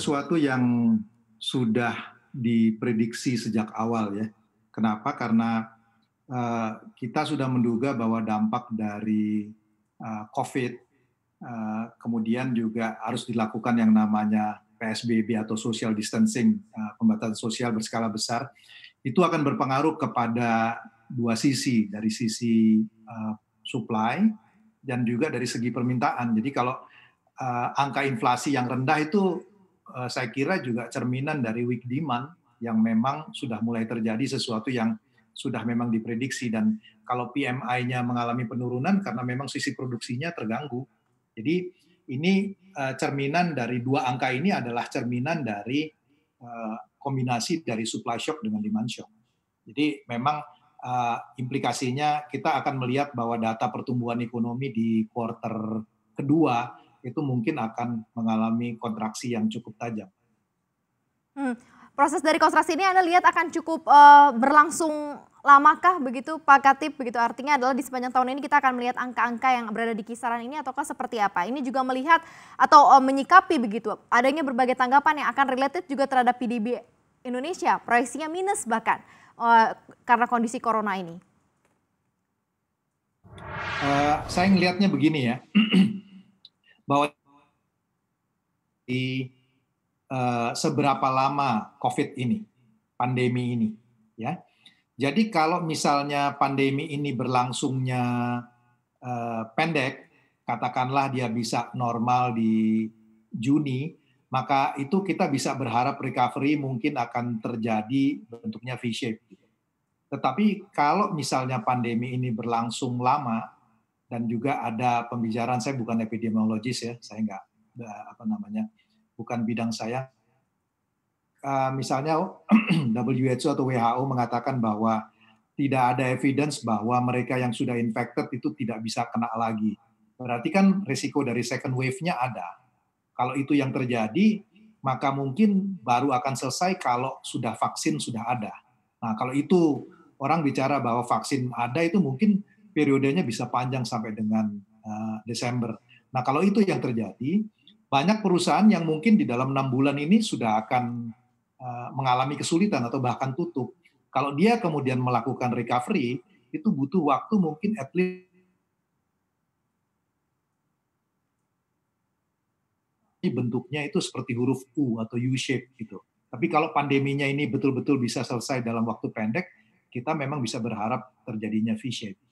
sesuatu yang sudah diprediksi sejak awal ya. Kenapa? Karena uh, kita sudah menduga bahwa dampak dari uh, COVID, uh, kemudian juga harus dilakukan yang namanya PSBB atau social distancing, uh, pembatasan sosial berskala besar, itu akan berpengaruh kepada dua sisi, dari sisi uh, supply dan juga dari segi permintaan. Jadi kalau uh, angka inflasi yang rendah itu Eh, saya kira juga cerminan dari weak demand yang memang sudah mulai terjadi sesuatu yang sudah memang diprediksi dan kalau PMI-nya mengalami penurunan karena memang sisi produksinya terganggu. Jadi ini eh, cerminan dari dua angka ini adalah cerminan dari eh, kombinasi dari supply shock dengan demand shock. Jadi memang implikasinya kita akan melihat bahwa data pertumbuhan ekonomi di quarter kedua itu mungkin akan mengalami kontraksi yang cukup tajam. Hmm. Proses dari kontraksi ini Anda lihat akan cukup uh, berlangsung lamakah begitu Pak Katip? Begitu artinya adalah di sepanjang tahun ini kita akan melihat angka-angka yang berada di kisaran ini ataukah seperti apa? Ini juga melihat atau uh, menyikapi begitu adanya berbagai tanggapan yang akan related juga terhadap PDB Indonesia, proyeksinya minus bahkan uh, karena kondisi corona ini. Uh, saya melihatnya begini ya bahwa di uh, seberapa lama COVID ini, pandemi ini, ya. Jadi kalau misalnya pandemi ini berlangsungnya uh, pendek, katakanlah dia bisa normal di Juni, maka itu kita bisa berharap recovery mungkin akan terjadi bentuknya V-shape. Gitu. Tetapi kalau misalnya pandemi ini berlangsung lama, dan juga ada pembicaraan saya bukan epidemiologis ya saya nggak apa namanya bukan bidang saya uh, misalnya WHO atau WHO mengatakan bahwa tidak ada evidence bahwa mereka yang sudah infected itu tidak bisa kena lagi berarti kan risiko dari second wave-nya ada kalau itu yang terjadi maka mungkin baru akan selesai kalau sudah vaksin sudah ada nah kalau itu orang bicara bahwa vaksin ada itu mungkin periodenya bisa panjang sampai dengan uh, Desember. Nah, kalau itu yang terjadi, banyak perusahaan yang mungkin di dalam enam bulan ini sudah akan uh, mengalami kesulitan atau bahkan tutup. Kalau dia kemudian melakukan recovery, itu butuh waktu mungkin at least bentuknya itu seperti huruf U atau U shape gitu. Tapi kalau pandeminya ini betul-betul bisa selesai dalam waktu pendek, kita memang bisa berharap terjadinya V shape.